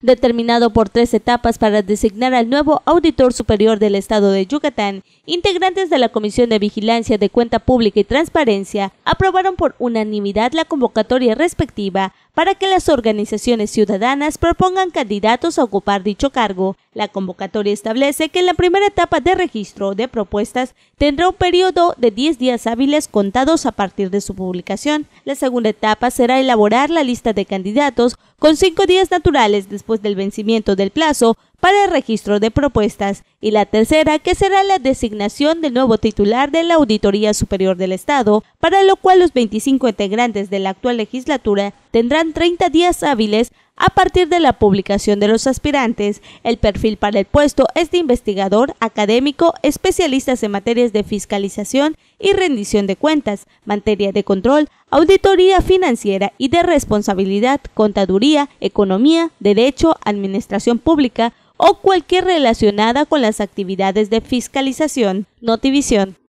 determinado por tres etapas para designar al nuevo auditor superior del Estado de Yucatán, integrantes de la Comisión de Vigilancia de Cuenta Pública y Transparencia aprobaron por unanimidad la convocatoria respectiva para que las organizaciones ciudadanas propongan candidatos a ocupar dicho cargo. La convocatoria establece que en la primera etapa de registro de propuestas tendrá un periodo de 10 días hábiles contados a partir de su publicación. La segunda etapa será elaborar la lista de candidatos con cinco días naturales después del vencimiento del plazo para el registro de propuestas y la tercera que será la designación del nuevo titular de la Auditoría Superior del Estado, para lo cual los 25 integrantes de la actual legislatura tendrán 30 días hábiles a partir de la publicación de los aspirantes, el perfil para el puesto es de investigador, académico, especialistas en materias de fiscalización y rendición de cuentas, materia de control, auditoría financiera y de responsabilidad, contaduría, economía, derecho, administración pública o cualquier relacionada con las actividades de fiscalización. Notivisión.